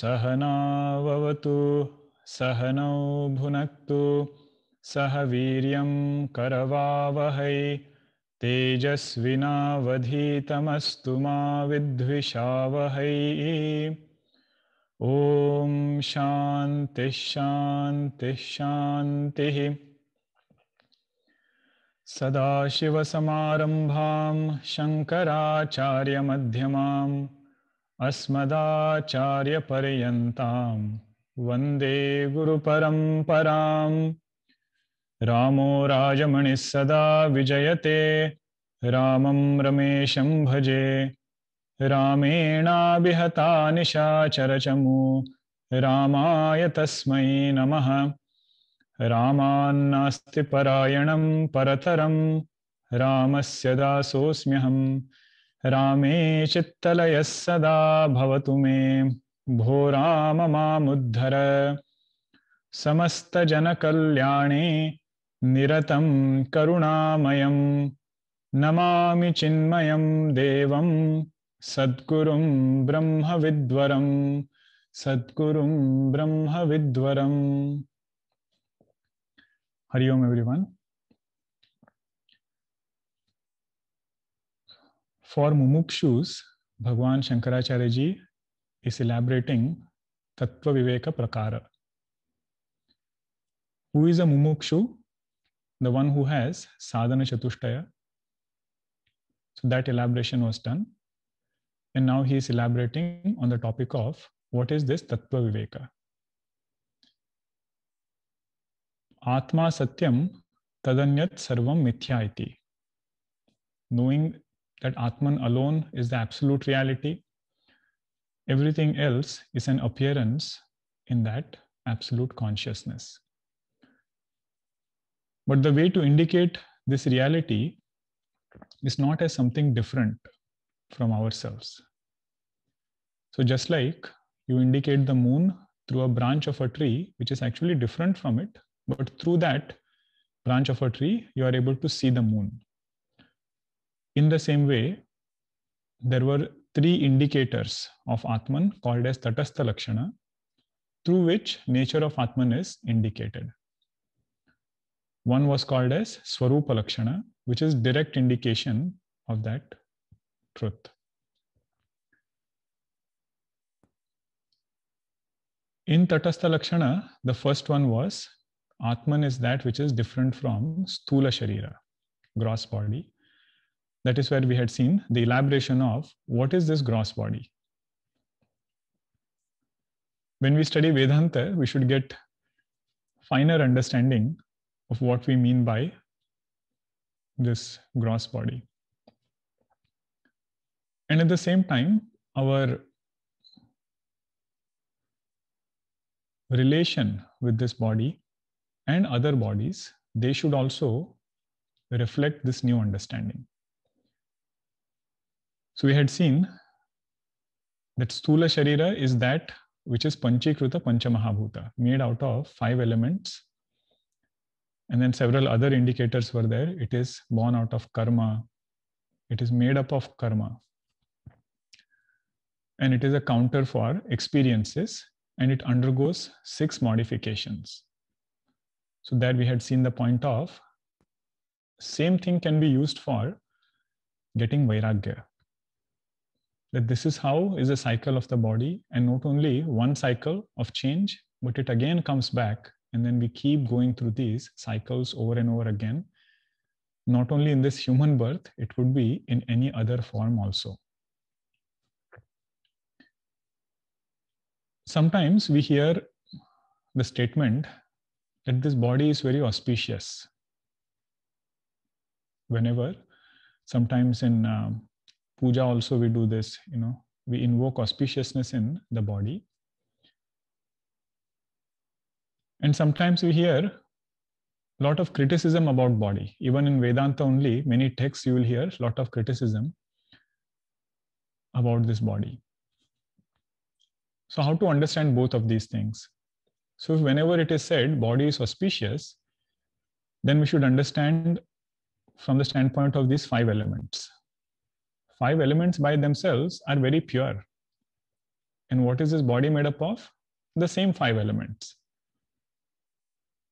सहनावतु सहनौ भुनक्तु सह वीर्यं करवावहै तेजस्विनावधीतमस्तु मा विद्विषावहै ॐ शान्तिः सदाशिवसमारम्भां शङ्कराचार्यमध्यमाम् वंदे वन्दे गुरुपरम्पराम् रामो राजमणि सदा विजयते राम रमेश भजे रामेणाभिहता निशाचरचमु तस्म नम नमः परतरम राम से रामस्य दासोऽस्म्यहम् रामे सदा भवतु मे भो राम मामुद्धर समस्तजनकल्याणे निरतं करुणामयं नमामि चिन्मयं देवं सद्गुरुं ब्रह्मविद्वरं सद्गुरुं ब्रह्मविद्वरम् हरि ओम् फॉर मुमुक्षुस भगवान शंकराचार्य जी इस इलेबरेटिंग तत्व विवेक प्रकार हु इज अ मुमुक्षु the one who has sadhana chatushtaya so that elaboration was done and now he is elaborating on the topic of what is this tattva viveka atma satyam tadanyat sarva mithya knowing that Atman alone is the absolute reality. Everything else is an appearance in that absolute consciousness. But the way to indicate this reality is not as something different from ourselves. So, just like you indicate the moon through a branch of a tree, which is actually different from it, but through that branch of a tree, you are able to see the moon. In the same way, there were three indicators of Atman called as Tatastha Lakshana, through which nature of Atman is indicated. One was called as Swarupa Lakshana, which is direct indication of that truth. In Tatastha Lakshana, the first one was Atman is that which is different from Stula Sharira, gross body, that is where we had seen the elaboration of what is this gross body. When we study Vedanta, we should get finer understanding of what we mean by this gross body. And at the same time, our relation with this body and other bodies, they should also reflect this new understanding. So we had seen that Stula Sharira is that which is Panchikruta Panchamahabhuta, made out of five elements. And then several other indicators were there. It is born out of karma. It is made up of karma. And it is a counter for experiences and it undergoes six modifications. So that we had seen the point of same thing can be used for getting vairagya that this is how is a cycle of the body and not only one cycle of change but it again comes back and then we keep going through these cycles over and over again not only in this human birth it would be in any other form also sometimes we hear the statement that this body is very auspicious whenever sometimes in uh, puja also we do this you know we invoke auspiciousness in the body and sometimes we hear a lot of criticism about body even in vedanta only many texts you will hear a lot of criticism about this body so how to understand both of these things so whenever it is said body is auspicious then we should understand from the standpoint of these five elements five elements by themselves are very pure. And what is this body made up of? The same five elements.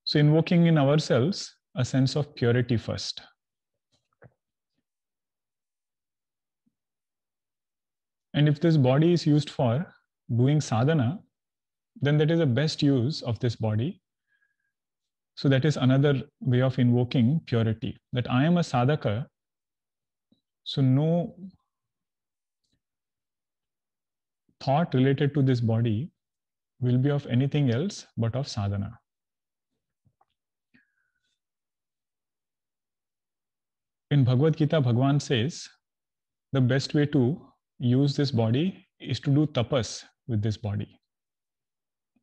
So, invoking in ourselves a sense of purity first. And if this body is used for doing sadhana, then that is the best use of this body. So, that is another way of invoking purity that I am a sadhaka. So, no thought related to this body will be of anything else but of sadhana. In Bhagavad Gita, Bhagavan says the best way to use this body is to do tapas with this body.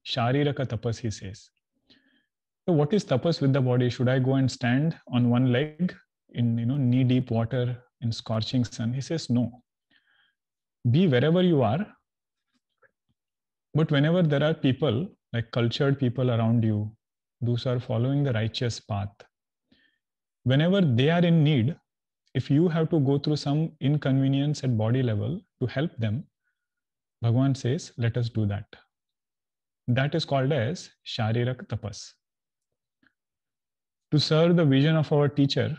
Shariraka tapas, he says. So what is tapas with the body? Should I go and stand on one leg in you know knee deep water in scorching sun? He says no. Be wherever you are but whenever there are people, like cultured people around you, those are following the righteous path, whenever they are in need, if you have to go through some inconvenience at body level to help them, Bhagwan says, let us do that. That is called as Sharirak Tapas. To serve the vision of our teacher,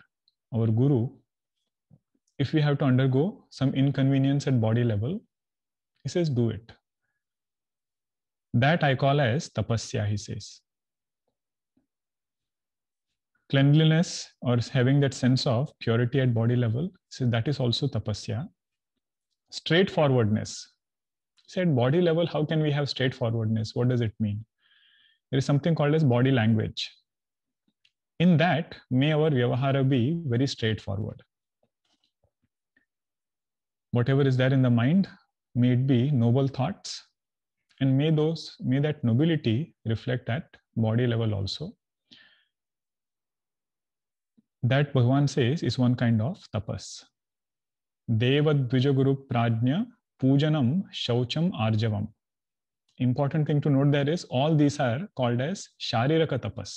our guru, if we have to undergo some inconvenience at body level, he says, do it. That I call as tapasya, he says. Cleanliness or having that sense of purity at body level, so that is also tapasya. Straightforwardness. So at body level, how can we have straightforwardness? What does it mean? There is something called as body language. In that, may our vyavahara be very straightforward. Whatever is there in the mind, may it be noble thoughts and may those may that nobility reflect at body level also that bhagavan says is one kind of tapas deva dvijaguru prajna pujanam shaucham arjavam important thing to note there is all these are called as shariraka tapas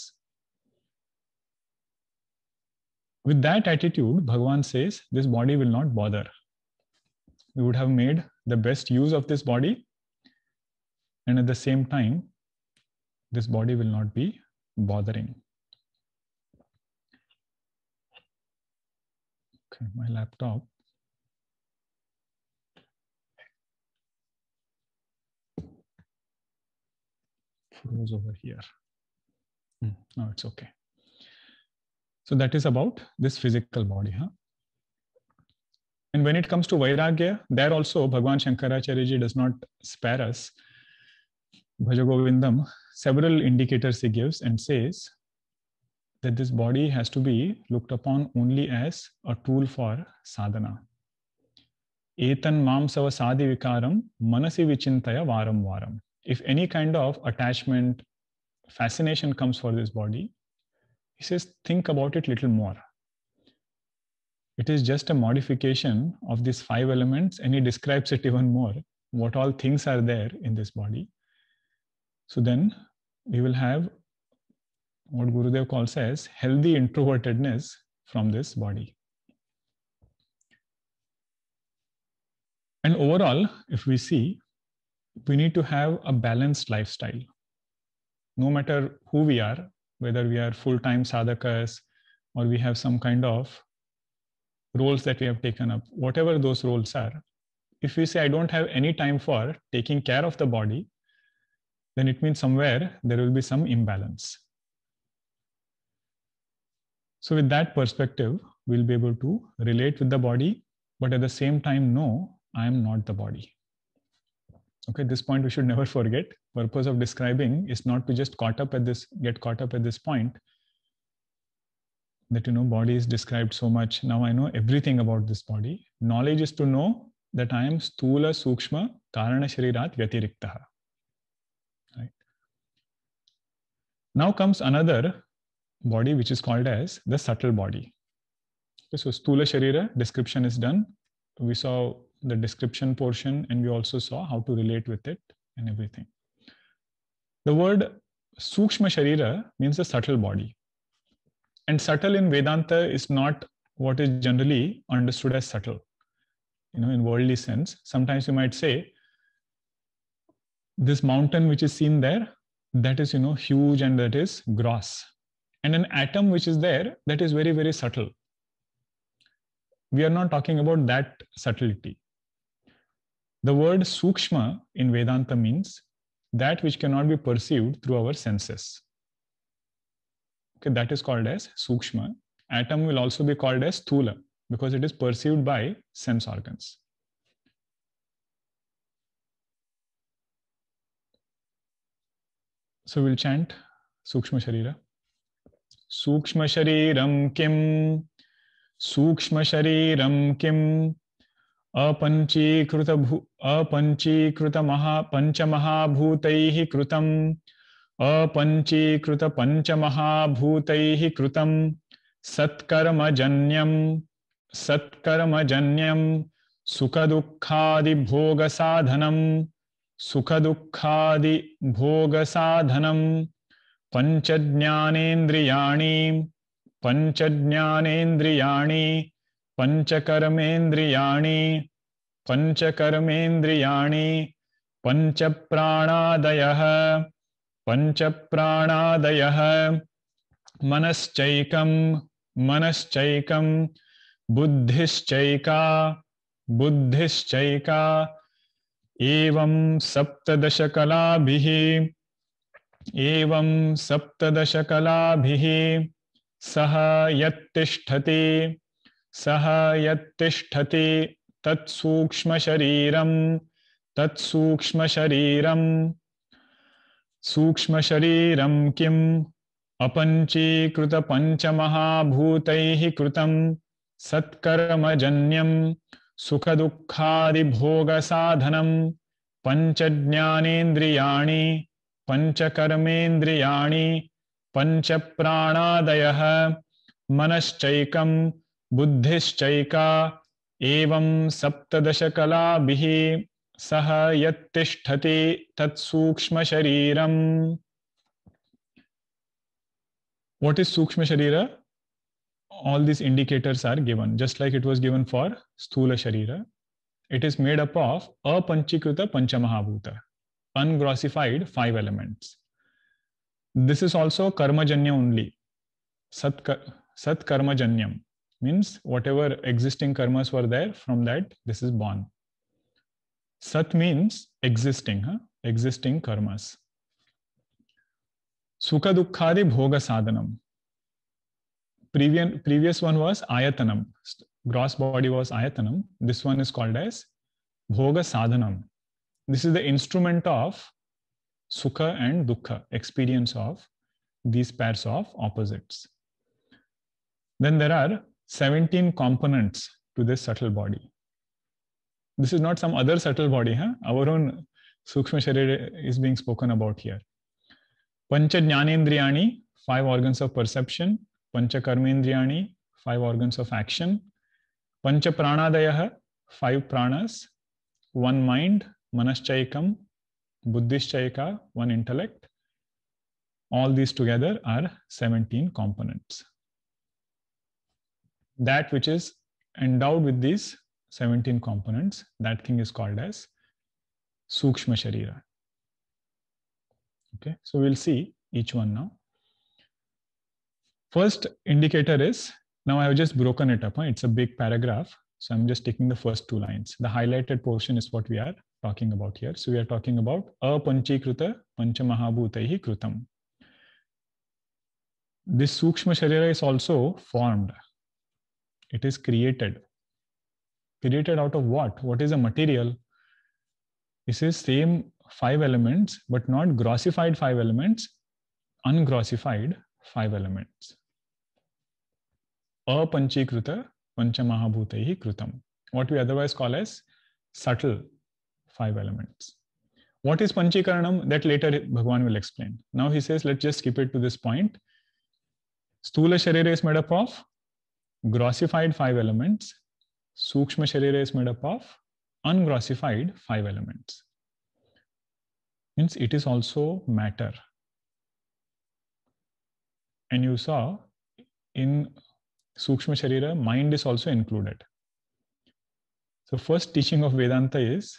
with that attitude bhagavan says this body will not bother we would have made the best use of this body and at the same time, this body will not be bothering. Okay, my laptop. Froze over here. Mm, no, it's okay. So that is about this physical body. Huh? And when it comes to Vairagya, there also Bhagwan Shankaracharya does not spare us Bhajagovindam several indicators he gives and says that this body has to be looked upon only as a tool for sadhana. Etan mamsava sadhi vikaram manasi vichintaya varam varam. If any kind of attachment, fascination comes for this body, he says, think about it little more. It is just a modification of these five elements, and he describes it even more what all things are there in this body so then we will have what Gurudev calls as healthy introvertedness from this body. And overall, if we see, we need to have a balanced lifestyle. No matter who we are, whether we are full time sadhakas or we have some kind of roles that we have taken up, whatever those roles are, if we say, I don't have any time for taking care of the body, then it means somewhere there will be some imbalance. So with that perspective, we'll be able to relate with the body, but at the same time, no, I am not the body. Okay, this point we should never forget. Purpose of describing is not to just caught up at this, get caught up at this point that you know body is described so much. Now I know everything about this body. Knowledge is to know that I am stula sukshma karana sharirat vyatiriktaha. Now comes another body which is called as the subtle body. Okay, so Stula Sharira description is done. We saw the description portion and we also saw how to relate with it and everything. The word Sukshma Sharira means the subtle body. And subtle in Vedanta is not what is generally understood as subtle, you know, in worldly sense. Sometimes you might say, this mountain which is seen there, that is you know huge and that is gross and an atom which is there that is very very subtle we are not talking about that subtlety the word sukshma in vedanta means that which cannot be perceived through our senses okay that is called as sukshma atom will also be called as thula because it is perceived by sense organs So we'll chant Sukshma Sharira. Sukshma Shariram Kim. Sukshma Shariram Kim. Apanchikrita apanchikrita maha pancha पंच महाभूत महाभूत कृतम कृतम अपंचीकृत सत्कर्म जन्यम सत्कर्म जन्यम सुख दुखादि भोग साधनम सुख दुखादि भोग साधनम पंच ज्ञानेन्द्रियाणी पंच ज्ञानेन्द्रिया पंचकर्मेन्द्रियाणी पंचकर्मेन्द्रिया पंच प्राणादय पंच प्राणादय मनश्चैकम मनश्चैकम बुद्धिश्चैका बुद्धिश्चका एवं सप्तदश सप्तदशकलाभिः एवं सप्तदश सप्तदशकलाभिः सः यत्तिष्ठति सः यत्तिष्ठति तत्सूक्ष्मशरीरं तत्सूक्ष्मशरीरं सूक्ष्मशरीरं किम् अपञ्चीकृतपञ्चमहाभूतैः कृतं सत्कर्मजन्यं सुख दुखादि भोग साधनम पंच ज्ञानेन्द्रिया पंच कर्मेन्द्रिया पंच प्राणादय मनक बुद्धिश्चका एवं कला सह यति तत्सूक्ष्म शरीरम वॉट इज सूक्ष्म शरीर all these indicators are given, just like it was given for Sthula Sharira. It is made up of Apanchikuta Panchamahabhuta, ungrossified five elements. This is also karma janya only. Sat, sat Karmajanyam means whatever existing karmas were there, from that this is born. Sat means existing, huh? existing karmas. Sukha Dukkhadi Bhoga Sadhanam previous previous one was ayatanam gross body was ayatanam this one is called as bhoga sadhanam this is the instrument of sukha and dukkha experience of these pairs of opposites then there are 17 components to this subtle body this is not some other subtle body huh? our own sukshma sharira is being spoken about here pancha jnanendriyani five organs of perception Pancha Karmendriyani, five organs of action. Pancha Pranadayah, five pranas. One mind, Manaschaikam, Buddhishchaika, one intellect. All these together are 17 components. That which is endowed with these 17 components, that thing is called as Sukshma Sharira. Okay, so we'll see each one now. First indicator is now I have just broken it up. Huh? It's a big paragraph. So I'm just taking the first two lines. The highlighted portion is what we are talking about here. So we are talking about apanchikrita panchamahabhutaihi krutam. This sukshma sharira is also formed. It is created. Created out of what? What is the material? This is same five elements, but not grossified five elements, ungrossified five elements apanchikrita panchamahabhutaihi krutam. what we otherwise call as subtle five elements. What is panchikaranam? That later Bhagavan will explain. Now he says, let's just skip it to this point. Stula Sharira is made up of grossified five elements. Sukshma Sharira is made up of ungrossified five elements. Means it is also matter. And you saw in Sukshma Sharira, mind is also included. So, first teaching of Vedanta is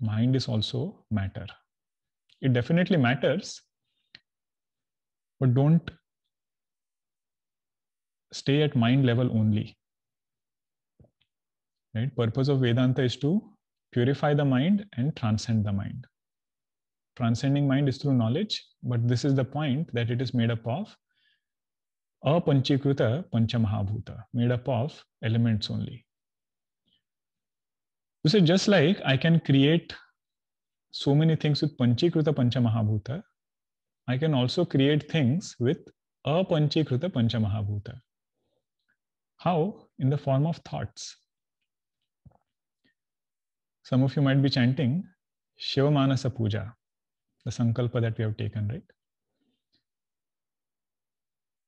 mind is also matter. It definitely matters, but don't stay at mind level only. Right? Purpose of Vedanta is to purify the mind and transcend the mind. Transcending mind is through knowledge, but this is the point that it is made up of apanchīkrita panchamahabhuta made up of elements only you see just like i can create so many things with panchīkrita panchamahabhuta i can also create things with apanchīkrita panchamahabhuta how in the form of thoughts some of you might be chanting shivamanasa puja the sankalpa that we have taken right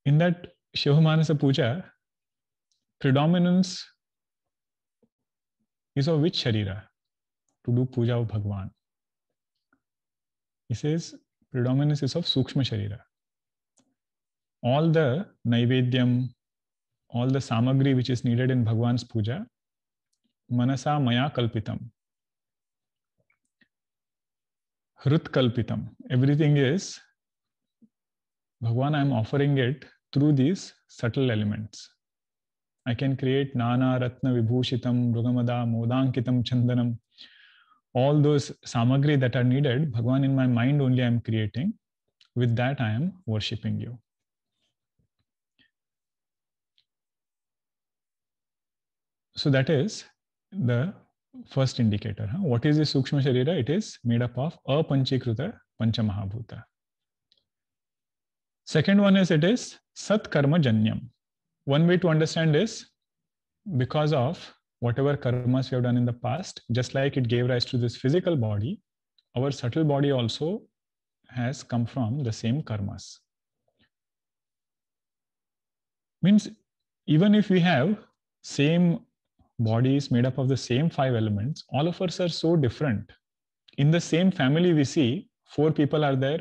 in that Shivamanasa Puja, predominance is of which Sharira to do puja of Bhagwan? He says predominance is of Sukshma Sharira. All the Naivedyam, all the Samagri which is needed in Bhagwan's puja, Manasa Maya Kalpitam. Hrut Kalpitam. Everything is Bhagwan, I'm offering it through these subtle elements. I can create Nana, Ratna, Vibhushitam, Brugamada, Modankitam, Chandanam. All those samagri that are needed, Bhagwan in my mind only I'm creating. With that, I am worshipping you. So that is the first indicator. Huh? What is the Sukshma Sharira? It is made up of Apanchikrita Panchamahabhuta. Second one is it is Sat Karma Janyam. One way to understand is because of whatever karmas we have done in the past, just like it gave rise to this physical body, our subtle body also has come from the same karmas. Means even if we have same bodies made up of the same five elements, all of us are so different. In the same family, we see four people are there,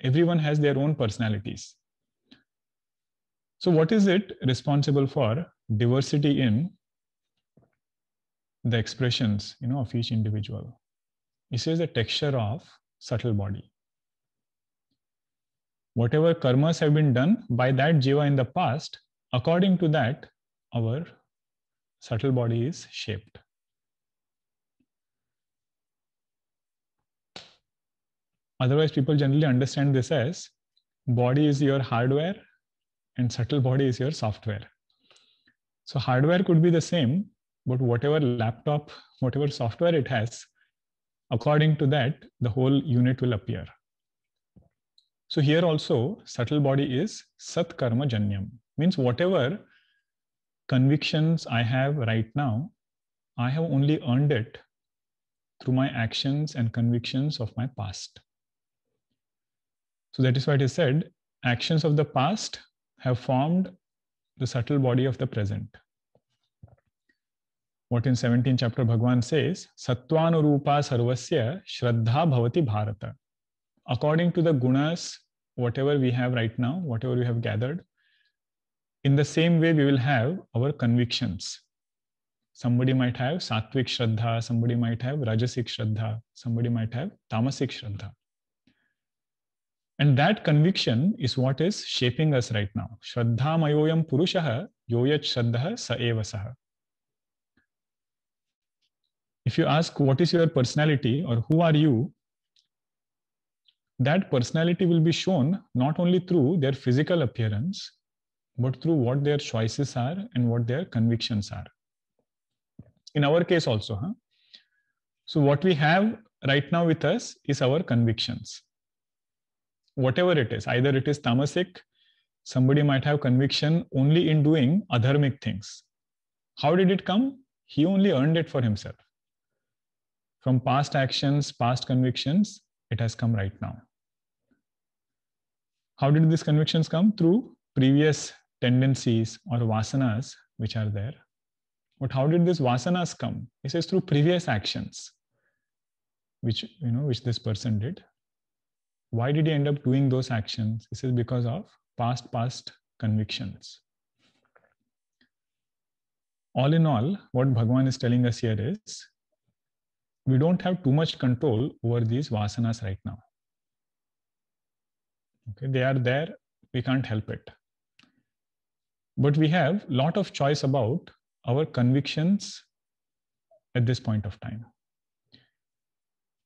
everyone has their own personalities. So what is it responsible for diversity in the expressions you know, of each individual? It says the texture of subtle body. Whatever karmas have been done by that jiva in the past, according to that, our subtle body is shaped. Otherwise, people generally understand this as body is your hardware and subtle body is your software. So hardware could be the same, but whatever laptop, whatever software it has, according to that, the whole unit will appear. So here also, subtle body is Sat Karma Janyam, means whatever convictions I have right now, I have only earned it through my actions and convictions of my past. So that is why it is said actions of the past have formed the subtle body of the present. What in 17th chapter Bhagwan says, Sattvanurupa sarvasya shraddha bhavati bharata. According to the gunas, whatever we have right now, whatever we have gathered, in the same way we will have our convictions. Somebody might have sattvic shraddha, somebody might have rajasic shraddha, somebody might have tamasic shraddha. And that conviction is what is shaping us right now. Shraddha mayoyam purushah, yoyach shraddha saha. If you ask what is your personality or who are you, that personality will be shown not only through their physical appearance, but through what their choices are and what their convictions are. In our case also, huh? so what we have right now with us is our convictions whatever it is either it is tamasic somebody might have conviction only in doing adharmic things how did it come he only earned it for himself from past actions past convictions it has come right now how did these convictions come through previous tendencies or vasanas which are there but how did these vasanas come he says through previous actions which you know which this person did why did he end up doing those actions? This is because of past, past convictions. All in all, what Bhagwan is telling us here is we don't have too much control over these vasanas right now. Okay, they are there, we can't help it. But we have lot of choice about our convictions at this point of time.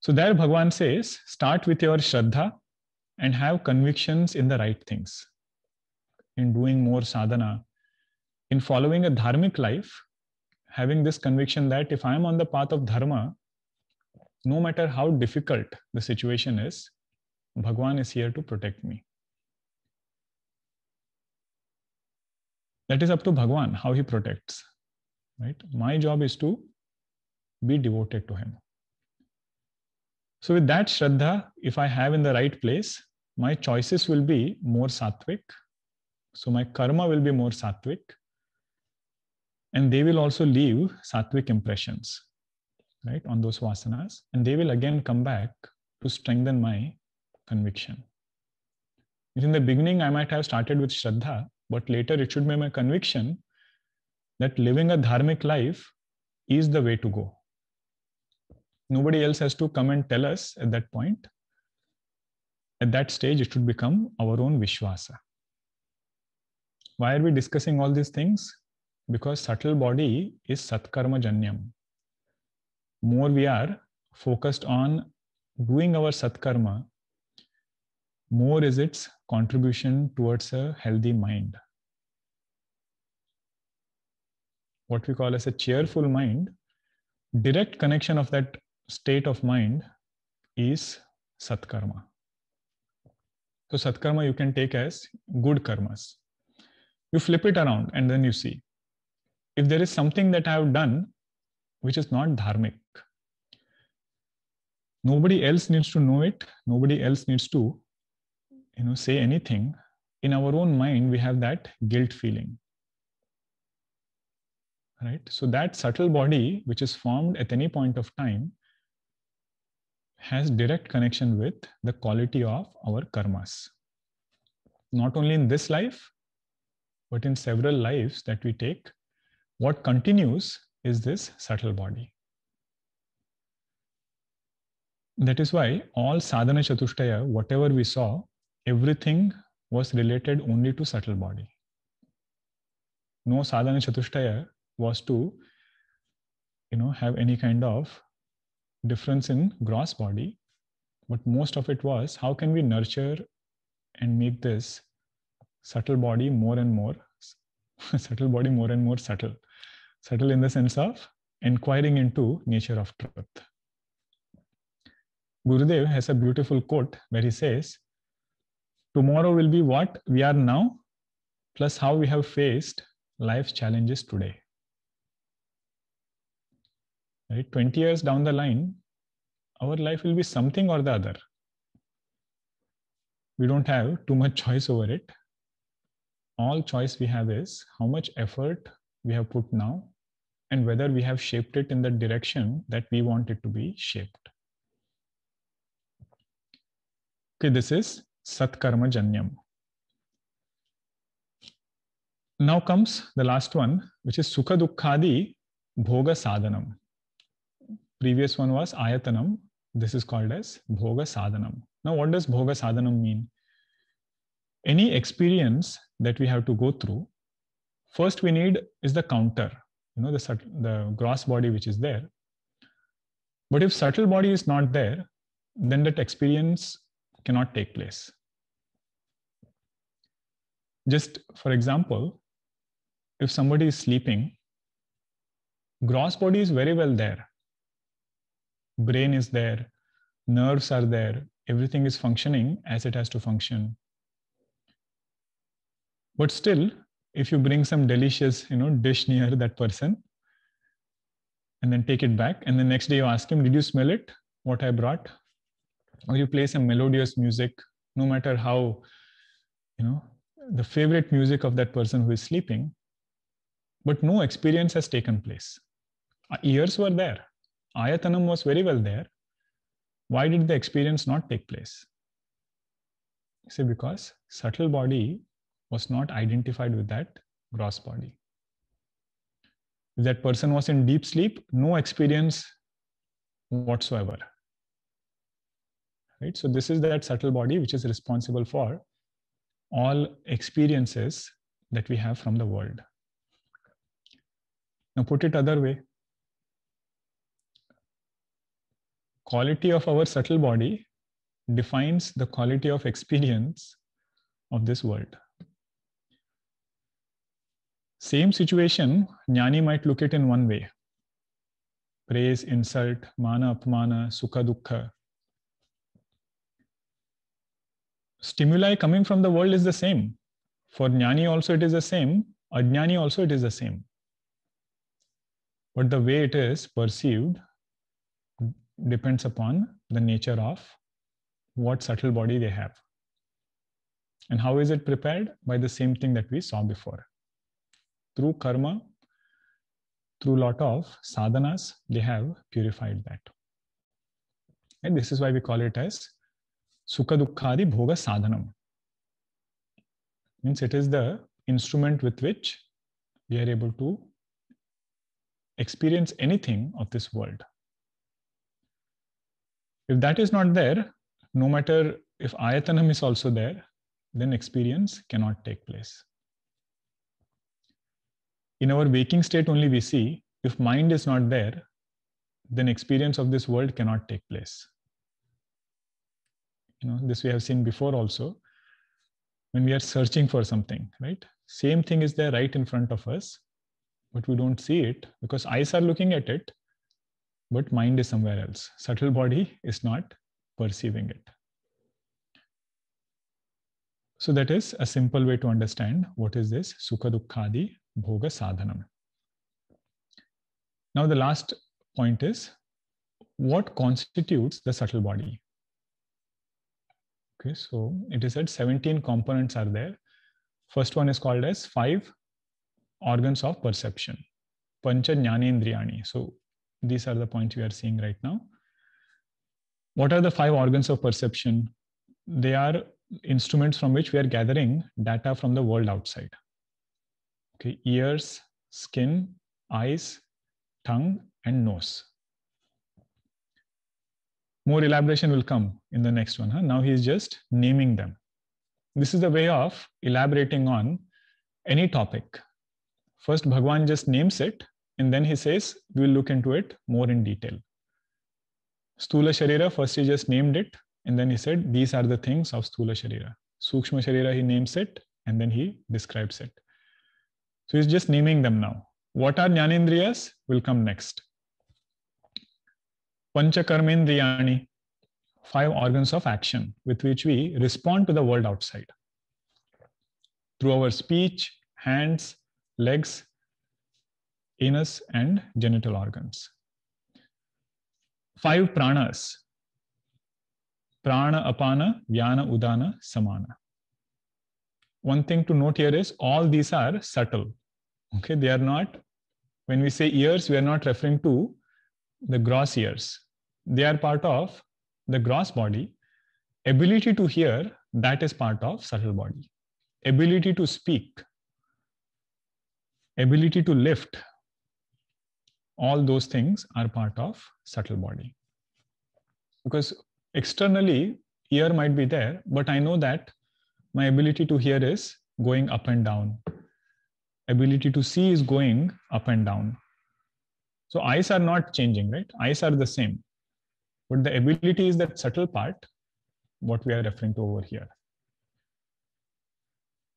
So there Bhagwan says, start with your Shraddha and have convictions in the right things. In doing more sadhana, in following a dharmic life, having this conviction that if I am on the path of dharma, no matter how difficult the situation is, Bhagwan is here to protect me. That is up to Bhagwan, how he protects. Right? My job is to be devoted to him. So with that Shraddha, if I have in the right place, my choices will be more sattvic. So my karma will be more sattvic. And they will also leave sattvic impressions, right, on those vasanas. And they will again come back to strengthen my conviction. In the beginning, I might have started with Shraddha, but later it should be my conviction that living a dharmic life is the way to go. Nobody else has to come and tell us at that point. At that stage, it should become our own Vishwasa. Why are we discussing all these things? Because subtle body is Satkarma Janyam. More we are focused on doing our Satkarma, more is its contribution towards a healthy mind. What we call as a cheerful mind, direct connection of that state of mind is satkarma. So satkarma you can take as good karmas. You flip it around and then you see. If there is something that I have done which is not dharmic, nobody else needs to know it, nobody else needs to you know say anything. In our own mind, we have that guilt feeling. Right? So that subtle body which is formed at any point of time has direct connection with the quality of our karmas. Not only in this life, but in several lives that we take, what continues is this subtle body. That is why all sadhana chatushtaya, whatever we saw, everything was related only to subtle body. No sadhana chatushtaya was to, you know, have any kind of difference in gross body, but most of it was how can we nurture and make this subtle body more and more subtle body more and more subtle subtle in the sense of inquiring into nature of truth gurudev has a beautiful quote where he says tomorrow will be what we are now plus how we have faced life's challenges today right 20 years down the line our life will be something or the other we don't have too much choice over it all choice we have is how much effort we have put now and whether we have shaped it in the direction that we want it to be shaped okay this is satkarma janyam now comes the last one which is sukha dukkhadi bhoga sadhanam Previous one was ayatanam. This is called as bhoga sadhanam. Now, what does bhoga sadhanam mean? Any experience that we have to go through, first we need is the counter, you know, the, the gross body which is there. But if subtle body is not there, then that experience cannot take place. Just for example, if somebody is sleeping, gross body is very well there, brain is there nerves are there everything is functioning as it has to function but still if you bring some delicious you know dish near that person and then take it back and the next day you ask him did you smell it what i brought or you play some melodious music no matter how you know the favorite music of that person who is sleeping but no experience has taken place uh, ears were there Ayatanam was very well there. Why did the experience not take place? You see, because subtle body was not identified with that gross body. If that person was in deep sleep, no experience whatsoever. Right? So this is that subtle body which is responsible for all experiences that we have from the world. Now put it other way, quality of our subtle body defines the quality of experience of this world. Same situation, jnani might look at in one way. Praise, insult, mana, apmana, sukha, dukkha. Stimuli coming from the world is the same. For jnani also it is the same. Ajnani also it is the same. But the way it is perceived depends upon the nature of what subtle body they have. And how is it prepared? By the same thing that we saw before. Through karma, through lot of sadhanas, they have purified that. And this is why we call it as sukadukkari Bhoga Sadhanam. Means it is the instrument with which we are able to experience anything of this world if that is not there, no matter if ayatanam is also there, then experience cannot take place. In our waking state only we see, if mind is not there, then experience of this world cannot take place. You know, this we have seen before also, when we are searching for something, right? Same thing is there right in front of us, but we don't see it because eyes are looking at it, but mind is somewhere else. Subtle body is not perceiving it. So that is a simple way to understand what is this Sukha Dukkhadi Bhoga Sadhanam. Now the last point is what constitutes the subtle body? Okay, so it is said 17 components are there. First one is called as five organs of perception, pancha jnanendriyani. So these are the points we are seeing right now. What are the five organs of perception? They are instruments from which we are gathering data from the world outside. Okay, ears, skin, eyes, tongue, and nose. More elaboration will come in the next one. Huh? Now he is just naming them. This is a way of elaborating on any topic. First, Bhagwan just names it, and then he says, we'll look into it more in detail. Stula Sharira, first he just named it. And then he said, these are the things of Stula Sharira. Sukshma Sharira, he names it and then he describes it. So he's just naming them now. What are Jnanendriyas will come next. Panchakarmendriyani, five organs of action with which we respond to the world outside. Through our speech, hands, legs, anus and genital organs. Five pranas. Prana, apana, jnana, udana, samana. One thing to note here is all these are subtle. Okay, they are not, when we say ears, we are not referring to the gross ears. They are part of the gross body. Ability to hear, that is part of subtle body. Ability to speak, ability to lift all those things are part of subtle body because externally ear might be there but i know that my ability to hear is going up and down ability to see is going up and down so eyes are not changing right eyes are the same but the ability is that subtle part what we are referring to over here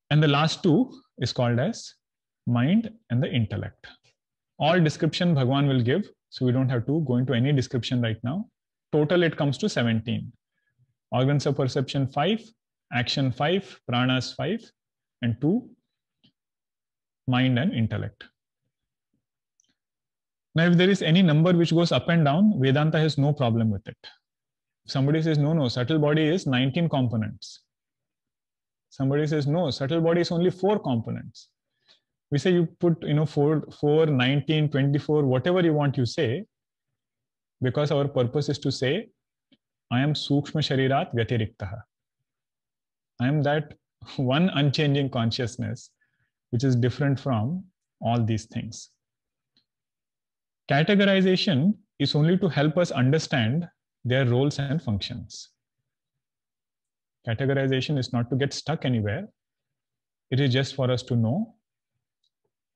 and the last two is called as mind and the intellect all description Bhagwan will give. So we don't have to go into any description right now. Total, it comes to 17. Organs of perception, 5. Action, 5. Pranas, 5. And 2, mind and intellect. Now, if there is any number which goes up and down, Vedanta has no problem with it. If somebody says, no, no, subtle body is 19 components. Somebody says, no, subtle body is only four components we say you put you know 4 4 19 24 whatever you want you say because our purpose is to say i am sukshma sharirat vyatiriktaha i am that one unchanging consciousness which is different from all these things categorization is only to help us understand their roles and functions categorization is not to get stuck anywhere it is just for us to know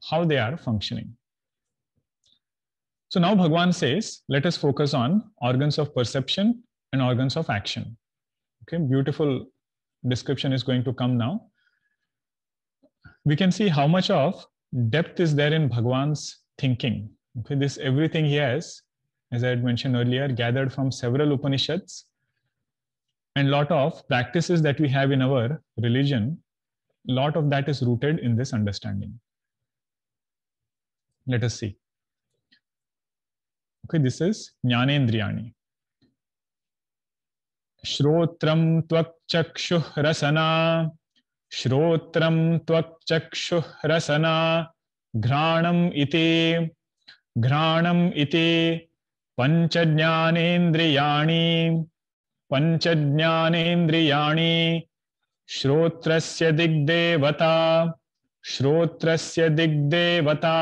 how they are functioning. So now Bhagwan says, let us focus on organs of perception and organs of action. Okay, beautiful description is going to come now. We can see how much of depth is there in Bhagwan's thinking. Okay, this everything he has, as I had mentioned earlier, gathered from several Upanishads and lot of practices that we have in our religion, lot of that is rooted in this understanding. Let us see. Okay, this is Jnanendriyani. श्रोत्रम त्वक्चक्षु रसना श्रोत्रम त्वक्चक्षु रसना घ्राणम इति घ्राणम इति पंच ज्ञानेन्द्रियाणि पंच ज्ञानेन्द्रियाणि श्रोत्रस्य दिग्देवता श्रोत्रस्य दिग्देवता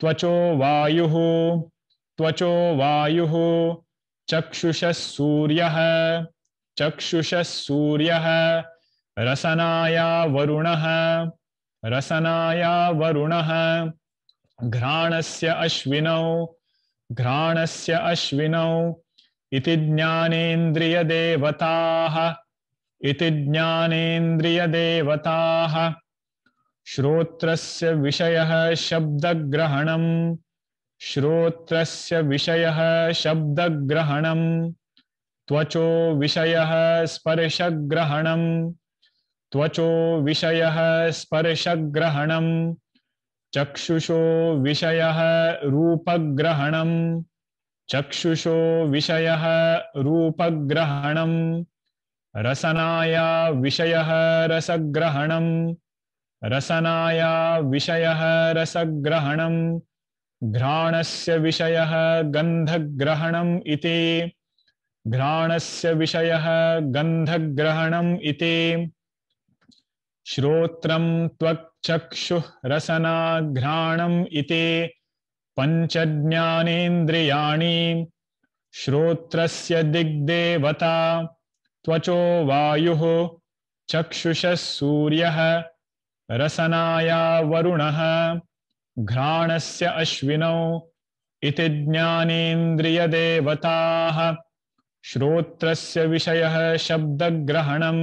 त्वचो वायु त्वचो वायु चक्षुष सूर्य चक्षुष सूर्य रसनाया वरुण रसनाया वरुण घ्राणस्य अश्विनौ घ्राणस्य अश्विनौ इति ज्ञानेन्द्रियदेवताः इति श्रोत्रस्य विषयः शब्दग्रहणम् श्रोत्रस्य विषयः शब्दग्रहणम् त्वचो विषयः स्पर्शग्रहणम् त्वचो विषयः स्पर्शग्रहणम् चक्षुषो विषयः रूपग्रहणम् चक्षुषो विषयः रूपग्रहणम् रसनाया विषयः रसग्रहणम् रसनाया विषय रसग्रहण घ्राण से विषय गंधग्रहण घ्राण से विषय गंधग्रहण श्रोत्रं रसना घ्राणम् इति पञ्चज्ञानेन्द्रियाणि श्रोत्रस्य दिग्देवता त्वचो वायुः चक्षुषः सूर्यः रसनाया घ्राण से अश्विनौ इति ज्ञानेन्द्रियदेवताः विषय विषयः शब्दग्रहणं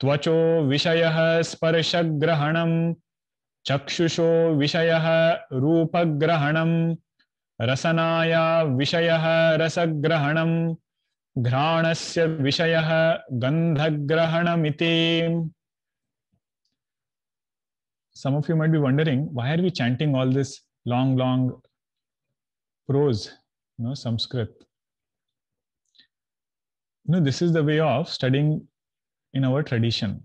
त्वचो स्पर्श स्पर्शग्रहणं चक्षुषो रूप रूपग्रहणं रसनाया विषयः रसग्रहणं विषय विषयः गन्धग्रहणमिति some of you might be wondering, why are we chanting all this long, long prose, you know, Sanskrit? You know, this is the way of studying in our tradition,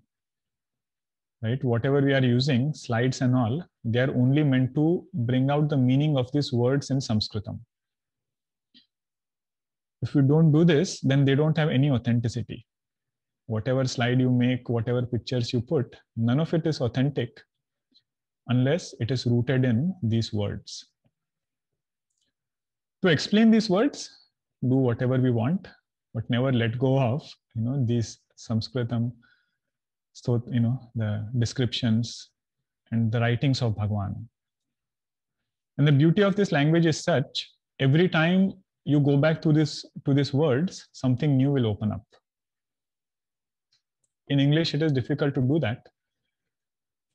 right? Whatever we are using, slides and all, they are only meant to bring out the meaning of these words in Sanskritam. If we don't do this, then they don't have any authenticity. Whatever slide you make, whatever pictures you put, none of it is authentic unless it is rooted in these words. To explain these words, do whatever we want, but never let go of you know these Sanskritam, so you know the descriptions and the writings of Bhagwan. And the beauty of this language is such: every time you go back to this to these words, something new will open up. In English, it is difficult to do that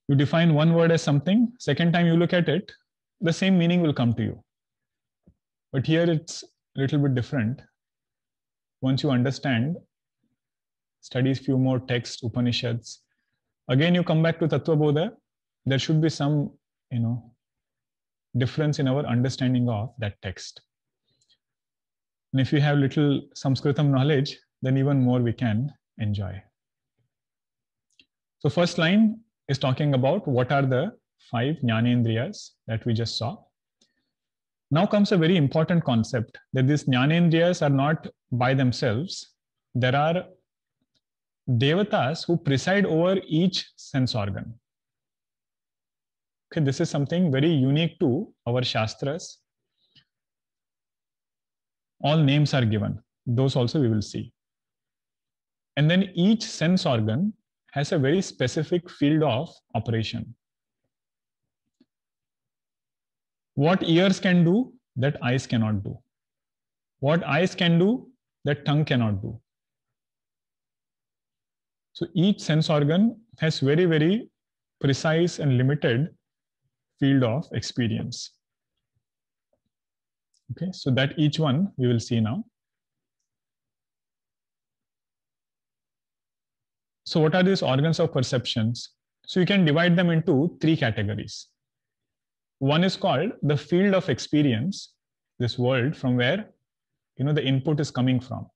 you define one word as something second time you look at it the same meaning will come to you but here it's a little bit different once you understand studies few more texts upanishads again you come back to tattva bodha there should be some you know difference in our understanding of that text and if you have little Sanskritam knowledge, then even more we can enjoy. So first line, is talking about what are the five jnanendriyas that we just saw. Now comes a very important concept that these jnanendriyas are not by themselves. There are devatas who preside over each sense organ. Okay, this is something very unique to our shastras. All names are given. Those also we will see. And then each sense organ has a very specific field of operation. What ears can do that eyes cannot do. What eyes can do that tongue cannot do. So each sense organ has very, very precise and limited field of experience. Okay, so that each one we will see now. So what are these organs of perceptions? So you can divide them into three categories. One is called the field of experience, this world from where you know the input is coming from.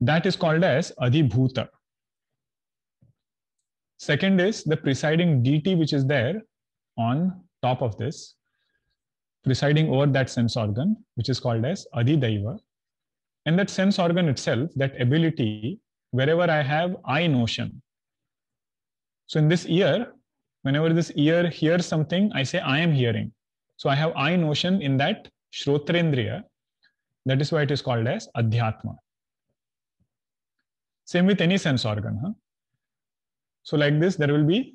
That is called as adibhuta. Second is the presiding deity which is there on top of this, presiding over that sense organ, which is called as adhidaiva. And that sense organ itself, that ability wherever I have I notion. So in this ear, whenever this ear hears something, I say I am hearing. So I have I notion in that Shrotrendriya. That is why it is called as Adhyatma. Same with any sense organ. Huh? So like this, there will be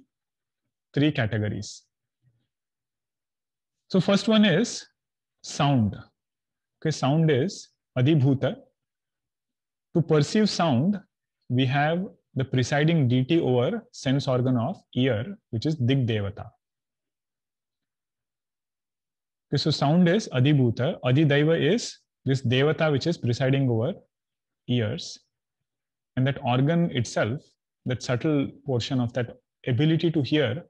three categories. So first one is sound. Okay, sound is adibhuta. To perceive sound, we have the presiding deity over sense organ of ear, which is Digdevata. Okay, so sound is Adibhuta. Adidaiva is this Devata which is presiding over ears. And that organ itself, that subtle portion of that ability to hear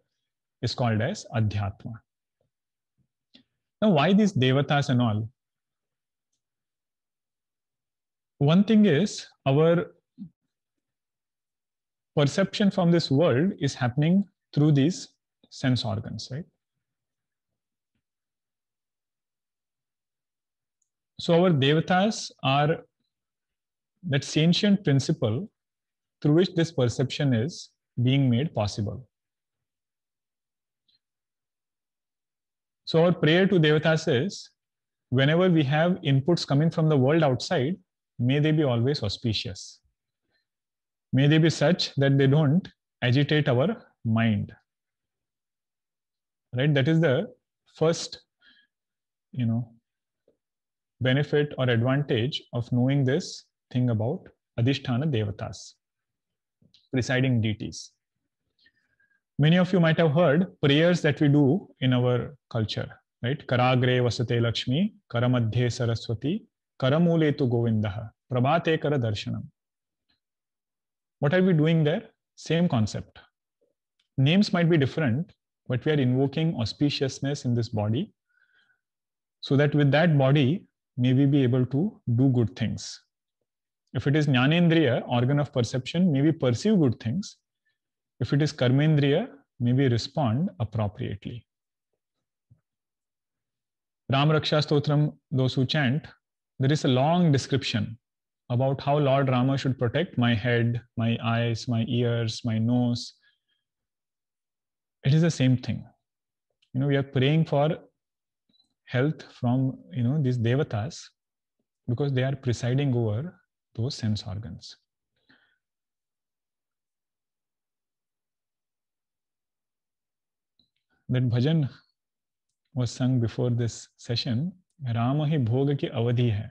is called as Adhyatma. Now, why these Devatas and all? One thing is our perception from this world is happening through these sense organs, right? So our devatas are that sentient principle through which this perception is being made possible. So our prayer to devatas is, whenever we have inputs coming from the world outside, may they be always auspicious may they be such that they don't agitate our mind right that is the first you know benefit or advantage of knowing this thing about adhisthana devatas presiding deities many of you might have heard prayers that we do in our culture right karagre vasate lakshmi karamadhye saraswati karamule tu govindah prabhate kara darshanam what are we doing there? Same concept. Names might be different, but we are invoking auspiciousness in this body so that with that body, may we be able to do good things. If it is Jnanendriya, organ of perception, may we perceive good things. If it is Karmendriya, may we respond appropriately. Ram Raksha Stotram, those who chant, there is a long description about how Lord Rama should protect my head, my eyes, my ears, my nose. It is the same thing. You know, we are praying for health from, you know, these devatas because they are presiding over those sense organs. That bhajan was sung before this session. Rama hi bhog ki avadhi hai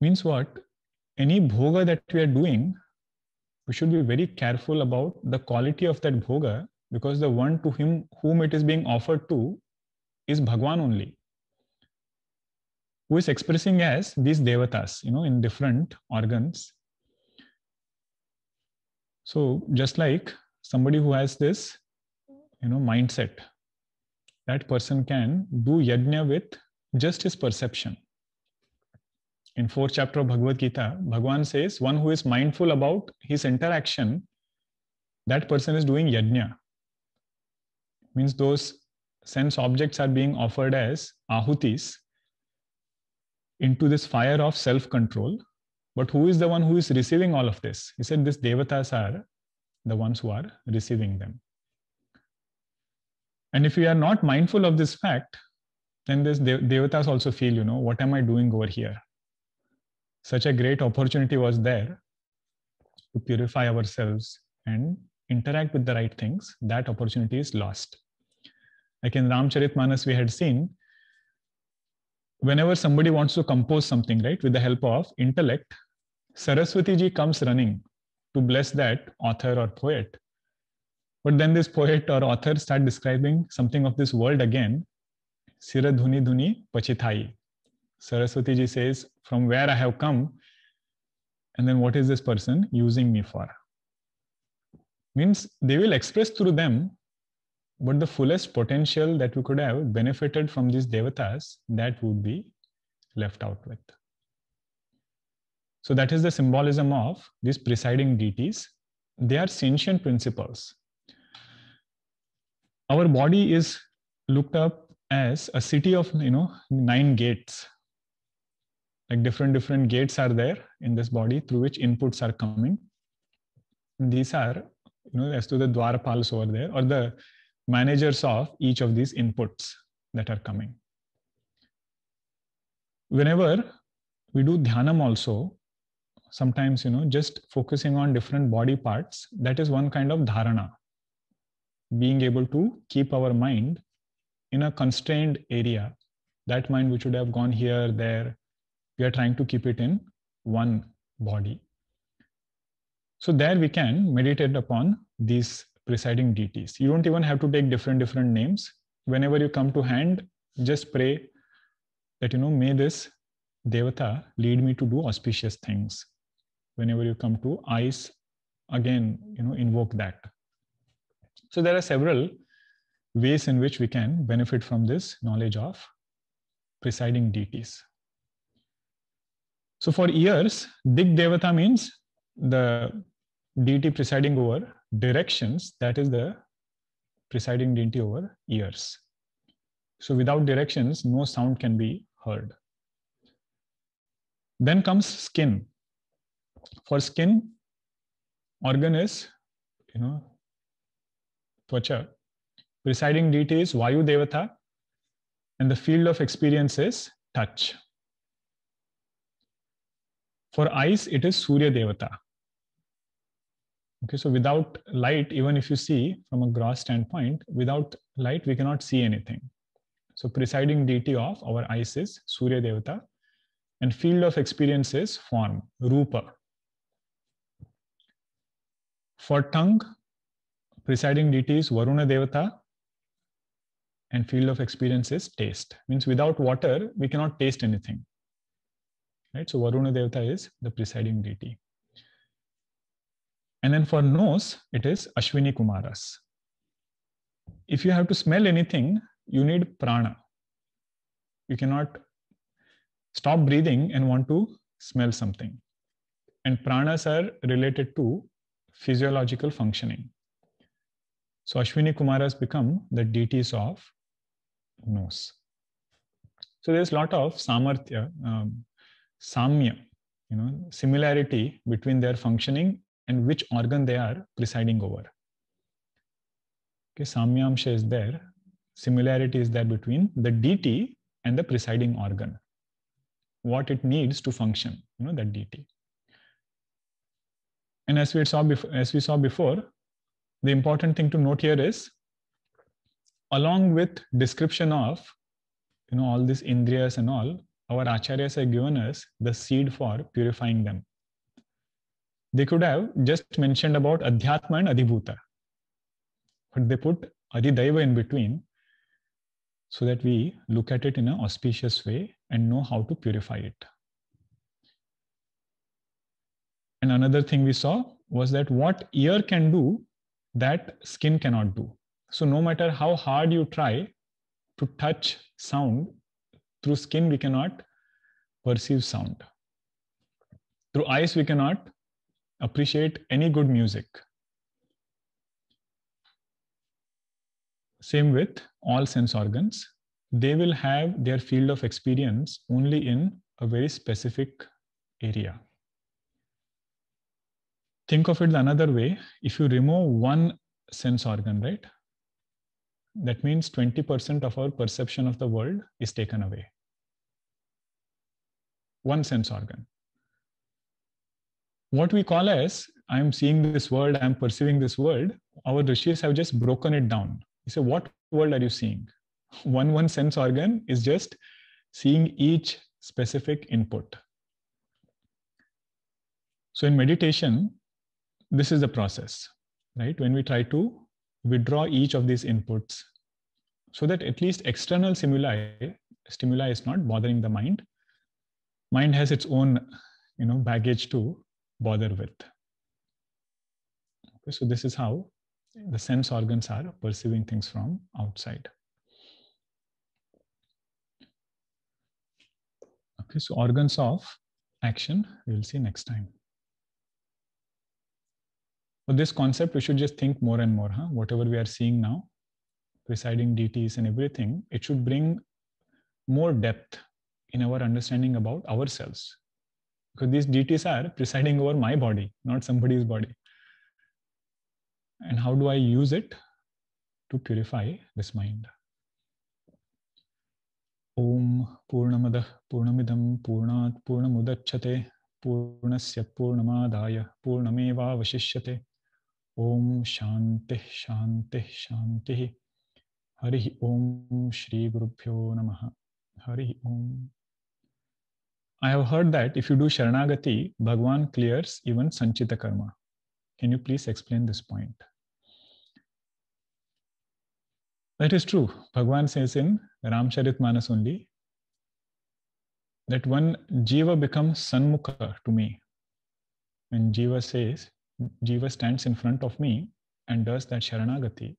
means what? Any bhoga that we are doing, we should be very careful about the quality of that bhoga because the one to him whom it is being offered to is Bhagwan only, who is expressing as these devatas, you know, in different organs. So just like somebody who has this, you know, mindset, that person can do yajna with just his perception in fourth chapter of Bhagavad Gita, Bhagwan says, one who is mindful about his interaction, that person is doing yajna. Means those sense objects are being offered as ahutis into this fire of self-control. But who is the one who is receiving all of this? He said, these devatas are the ones who are receiving them. And if we are not mindful of this fact, then this devatas also feel, you know, what am I doing over here? such a great opportunity was there to purify ourselves and interact with the right things, that opportunity is lost. Like in Ramcharitmanas, we had seen, whenever somebody wants to compose something, right, with the help of intellect, Saraswati ji comes running to bless that author or poet. But then this poet or author start describing something of this world again, Siradhuni Dhuni Pachithai. Saraswati ji says, From where I have come, and then what is this person using me for? Means they will express through them but the fullest potential that we could have benefited from these devatas that would be left out with so that is the symbolism of these presiding deities they are sentient principles our body is looked up as a city of you know nine gates like different different gates are there in this body through which inputs are coming these are you know as to the dwarpals over there or the managers of each of these inputs that are coming whenever we do dhyanam also sometimes you know just focusing on different body parts that is one kind of dharana being able to keep our mind in a constrained area that mind which would have gone here there we are trying to keep it in one body. So there we can meditate upon these presiding deities. You don't even have to take different, different names. Whenever you come to hand, just pray that, you know, may this devata lead me to do auspicious things. Whenever you come to eyes, again, you know, invoke that. So there are several ways in which we can benefit from this knowledge of presiding deities. So for years, Dig Devata means the deity presiding over directions, that is the presiding deity over ears. So without directions, no sound can be heard. Then comes skin. For skin, organ is, you know, twacha. Presiding deity is Vayu Devata, and the field of experience is touch. For ice, it is Surya Devata. Okay, so without light, even if you see from a gross standpoint, without light, we cannot see anything. So presiding deity of our eyes is Surya Devata and field of experience is form, Rupa. For tongue, presiding deity is Varuna Devata and field of experience is taste. Means without water, we cannot taste anything right? So Varuna Devata is the presiding deity. And then for nose, it is Ashwini Kumaras. If you have to smell anything, you need prana. You cannot stop breathing and want to smell something. And pranas are related to physiological functioning. So Ashwini Kumaras become the deities of nose. So there's a lot of samarthya, um, samya, you know, similarity between their functioning and which organ they are presiding over. Okay, samyamsha is there. Similarity is there between the DT and the presiding organ, what it needs to function, you know, that DT. And as we saw before, as we saw before, the important thing to note here is along with description of you know all these indriyas and all our acharyas have given us the seed for purifying them. They could have just mentioned about Adhyatma and Adibhuta, but they put Adidaiva in between so that we look at it in an auspicious way and know how to purify it. And another thing we saw was that what ear can do, that skin cannot do. So, no matter how hard you try to touch sound, through skin we cannot perceive sound through eyes we cannot appreciate any good music same with all sense organs they will have their field of experience only in a very specific area think of it another way if you remove one sense organ right that means 20% of our perception of the world is taken away. One sense organ. What we call as I'm seeing this world, I'm perceiving this world, our rishis have just broken it down. He said, What world are you seeing? One one sense organ is just seeing each specific input. So in meditation, this is the process, right? When we try to withdraw each of these inputs so that at least external stimuli stimuli is not bothering the mind mind has its own you know baggage to bother with okay, so this is how the sense organs are perceiving things from outside okay so organs of action we will see next time but this concept, we should just think more and more, huh? whatever we are seeing now, presiding deities and everything, it should bring more depth in our understanding about ourselves. Because these deities are presiding over my body, not somebody's body. And how do I use it to purify this mind? Om Purnamada Purnamidam Purnat Purnamudachate Purnasya Purnamadaaya Purnameva Vashishyate ओम शांति शांति शांति हरि ओम श्री गुरुभ्यो नमः हरि ओम I have heard that if you do Sharanagati, Bhagwan clears even Sanchita karma. Can you please explain this point? That is true. Bhagwan says in Ramcharit Manas only that one jiva becomes sanmukha to me. when jiva says, Jiva stands in front of me and does that Sharanagati.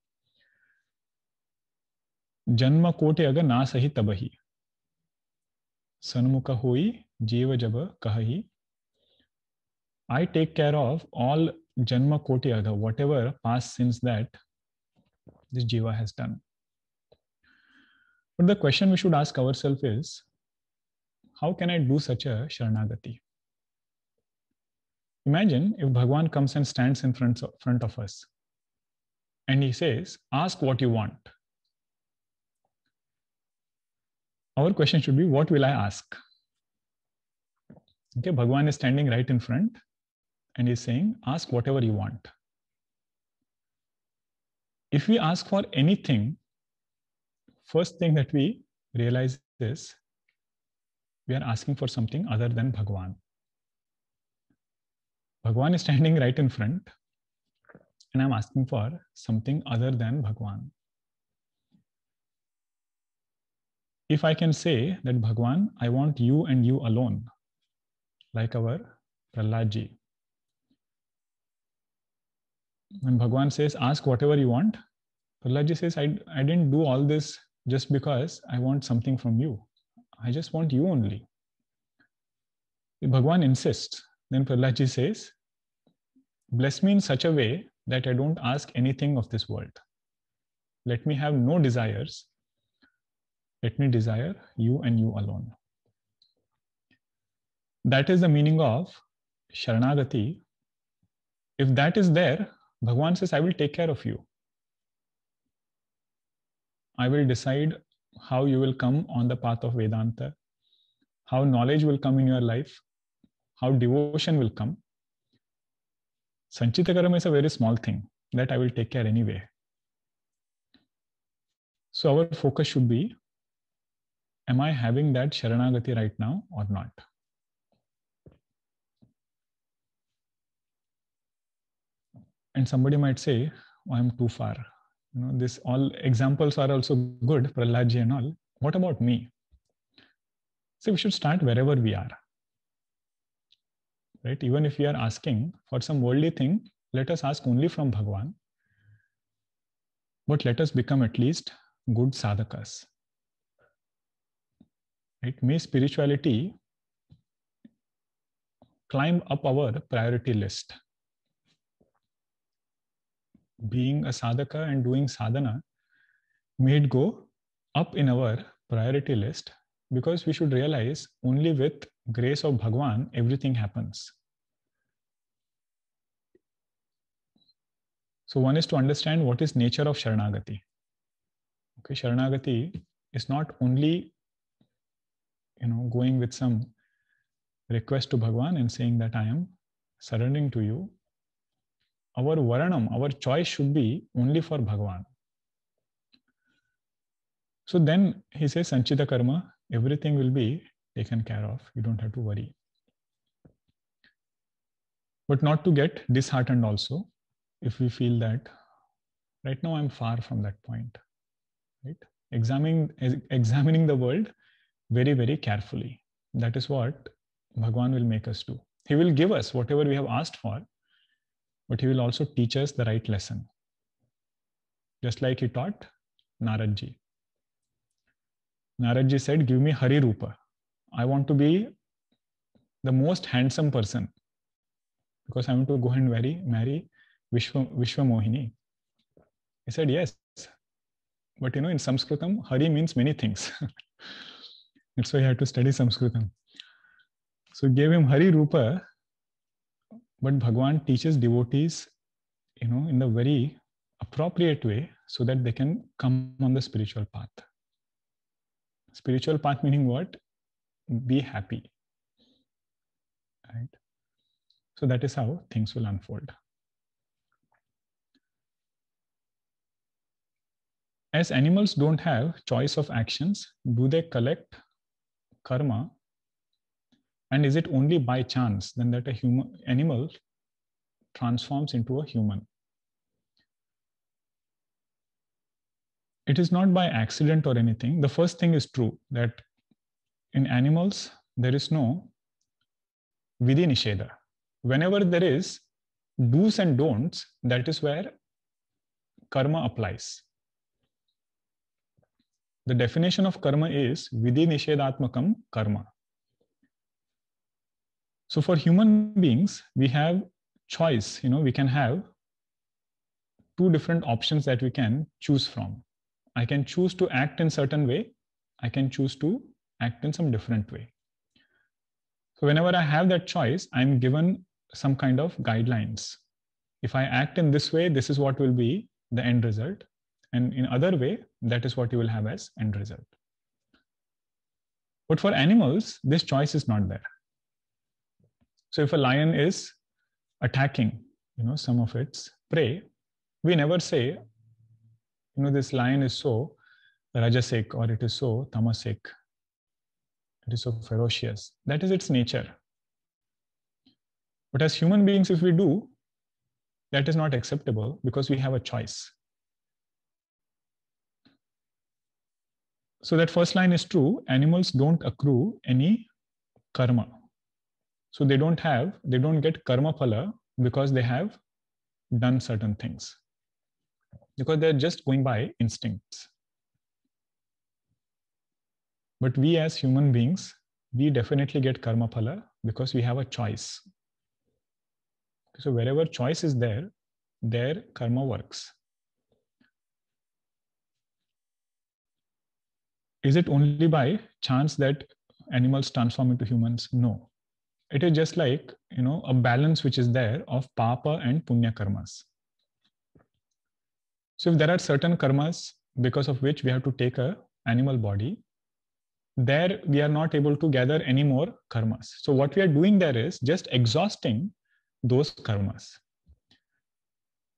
Janma kote aga sahi tabahi. Sanmuka hoi jiva jaba kahi I take care of all janma kote aga, whatever past sins that this jiva has done. But the question we should ask ourselves is how can I do such a Sharanagati? Imagine if Bhagwan comes and stands in front, front of us and he says, Ask what you want. Our question should be, What will I ask? Okay, Bhagwan is standing right in front and he's saying, Ask whatever you want. If we ask for anything, first thing that we realize is we are asking for something other than Bhagwan. Bhagwan is standing right in front, and I'm asking for something other than Bhagwan. If I can say that Bhagwan, I want you and you alone, like our Prahladji. When Bhagwan says, ask whatever you want, Prahladji says, I, I didn't do all this just because I want something from you. I just want you only. If Bhagwan insists then Prahlad says, Bless me in such a way that I don't ask anything of this world. Let me have no desires. Let me desire you and you alone. That is the meaning of Sharanagati. If that is there, Bhagwan says, I will take care of you. I will decide how you will come on the path of Vedanta, how knowledge will come in your life, how devotion will come. Sanchitakaram is a very small thing that I will take care anyway. So our focus should be, am I having that Sharanagati right now or not? And somebody might say, oh, I'm too far. You know, this all examples are also good, Prahladji and all. What about me? So we should start wherever we are right even if we are asking for some worldly thing let us ask only from bhagwan but let us become at least good sadhakas right may spirituality climb up our priority list being a sadhaka and doing sadhana may it go up in our priority list because we should realize only with grace of Bhagwan, everything happens. So one is to understand what is nature of Sharanagati. Okay, Sharanagati is not only, you know, going with some request to Bhagwan and saying that I am surrendering to you. Our varanam, our choice should be only for Bhagwan. So then he says Sanchita Karma, everything will be taken care of. You don't have to worry. But not to get disheartened also, if we feel that right now I'm far from that point, right? Examining, examining the world very, very carefully. That is what Bhagwan will make us do. He will give us whatever we have asked for, but he will also teach us the right lesson. Just like he taught Naradji. Naradji said, Give me Hari Rupa. I want to be the most handsome person because I want to go and marry, marry Vishwa, Vishwa Mohini. He said, Yes. But you know, in Sanskritam, Hari means many things. That's why I had to study Sanskritam. So gave him Hari Rupa, but Bhagwan teaches devotees, you know, in a very appropriate way so that they can come on the spiritual path. Spiritual path meaning what? be happy. Right? So that is how things will unfold. As animals don't have choice of actions, do they collect karma? And is it only by chance then that a human animal transforms into a human? It is not by accident or anything. The first thing is true that in animals, there is no vidhi nisheda. Whenever there is do's and don'ts, that is where karma applies. The definition of karma is vidhi nishedatmakam karma. So for human beings, we have choice. You know, we can have two different options that we can choose from. I can choose to act in certain way. I can choose to act in some different way. So whenever I have that choice, I'm given some kind of guidelines. If I act in this way, this is what will be the end result. And in other way, that is what you will have as end result. But for animals, this choice is not there. So if a lion is attacking, you know, some of its prey, we never say, you know, this lion is so rajasic or it is so tamasic it is so ferocious. That is its nature. But as human beings, if we do, that is not acceptable because we have a choice. So that first line is true. Animals don't accrue any karma. So they don't have, they don't get karma phala because they have done certain things. Because they're just going by instincts. But we as human beings, we definitely get karma phala because we have a choice. So wherever choice is there, there karma works. Is it only by chance that animals transform into humans? No. It is just like, you know, a balance which is there of papa and punya karmas. So if there are certain karmas because of which we have to take a animal body, there we are not able to gather any more karmas. So what we are doing there is just exhausting those karmas.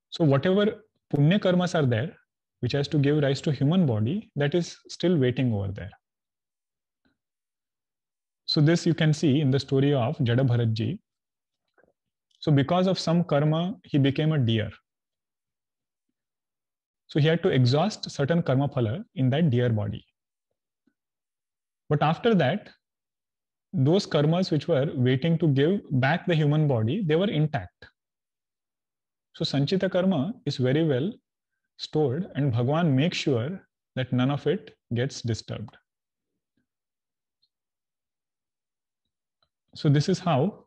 So whatever punya karmas are there, which has to give rise to human body, that is still waiting over there. So this you can see in the story of Jada Bharatji. So because of some karma, he became a deer. So he had to exhaust certain karma phala in that deer body. But after that, those karmas which were waiting to give back the human body, they were intact. So Sanchita karma is very well stored and Bhagwan makes sure that none of it gets disturbed. So this is how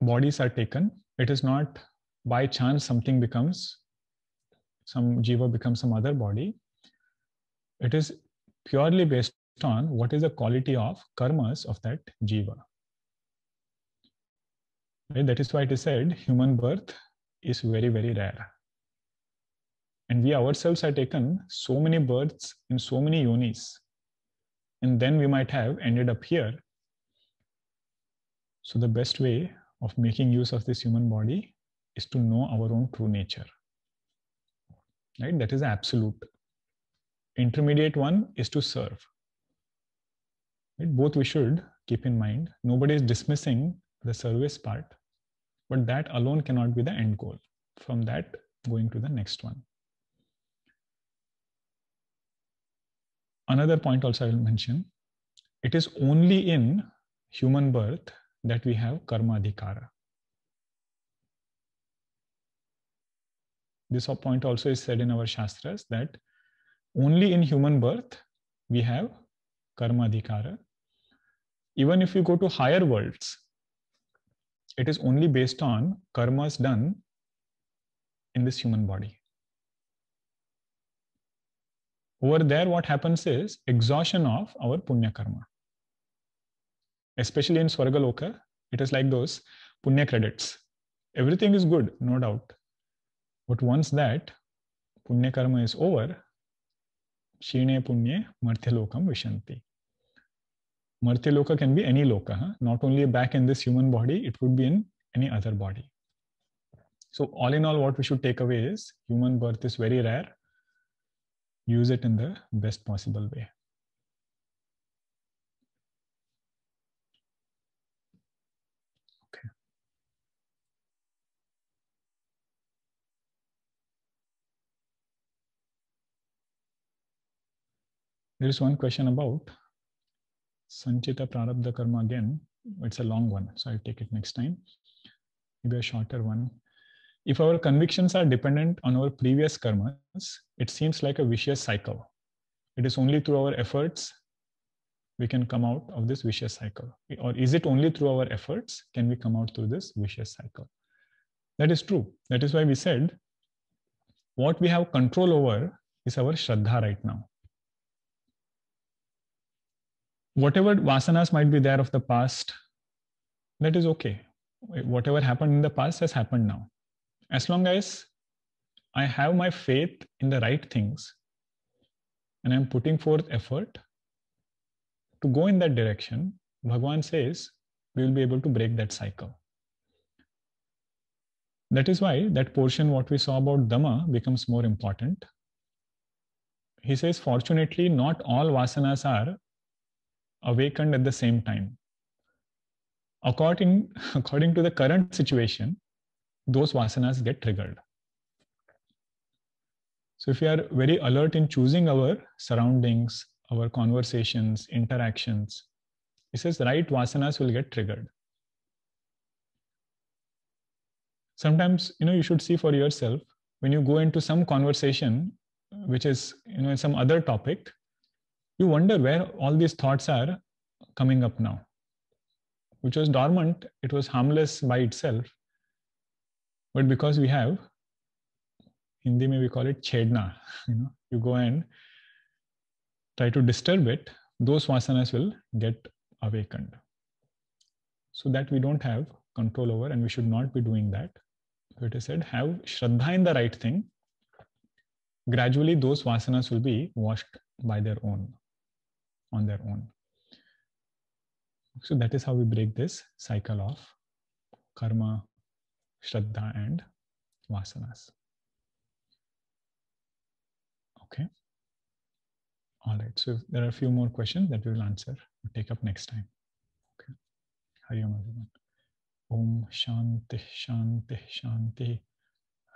bodies are taken. It is not by chance something becomes, some jiva becomes some other body. It is purely based on what is the quality of karmas of that jiva. And that is why it is said human birth is very, very rare. And we ourselves have taken so many births in so many yonis. And then we might have ended up here. So, the best way of making use of this human body is to know our own true nature. Right? That is absolute intermediate one is to serve. Right? Both we should keep in mind. Nobody is dismissing the service part, but that alone cannot be the end goal. From that, going to the next one. Another point also I will mention, it is only in human birth that we have karma adhikara. This point also is said in our shastras that only in human birth we have karma adhikara even if you go to higher worlds it is only based on karmas done in this human body over there what happens is exhaustion of our punya karma especially in swargaloka it is like those punya credits everything is good no doubt but once that punya karma is over kshine punye martyalokam vishanti martyaloka can be any loka not only back in this human body it would be in any other body so all in all what we should take away is human birth is very rare use it in the best possible way There is one question about Sanchita Prarabdha Karma again. It's a long one, so I'll take it next time. Maybe a shorter one. If our convictions are dependent on our previous karmas, it seems like a vicious cycle. It is only through our efforts we can come out of this vicious cycle. Or is it only through our efforts can we come out through this vicious cycle? That is true. That is why we said what we have control over is our Shraddha right now whatever vasanas might be there of the past, that is okay. Whatever happened in the past has happened now. As long as I have my faith in the right things and I'm putting forth effort to go in that direction, Bhagwan says we will be able to break that cycle. That is why that portion, what we saw about Dhamma, becomes more important. He says, fortunately, not all vasanas are awakened at the same time. According, according to the current situation, those vasanas get triggered. So, if we are very alert in choosing our surroundings, our conversations, interactions, he says right vasanas will get triggered. Sometimes, you know, you should see for yourself when you go into some conversation, which is, you know, some other topic, you wonder where all these thoughts are coming up now, which was dormant, it was harmless by itself. But because we have, Hindi may we call it chedna, you know, you go and try to disturb it, those vasanas will get awakened. So that we don't have control over, and we should not be doing that. So it is said, have Shraddha in the right thing. Gradually, those vasanas will be washed by their own on their own. So that is how we break this cycle of karma, shraddha, and vasanas. Okay. All right. So there are a few more questions that we will answer, we'll take up next time. Okay. Hari Om everyone. Om Shanti Shanti Shanti.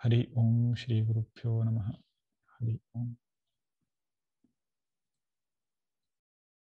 Hari Om Shri Guru Namaha. Hari Om.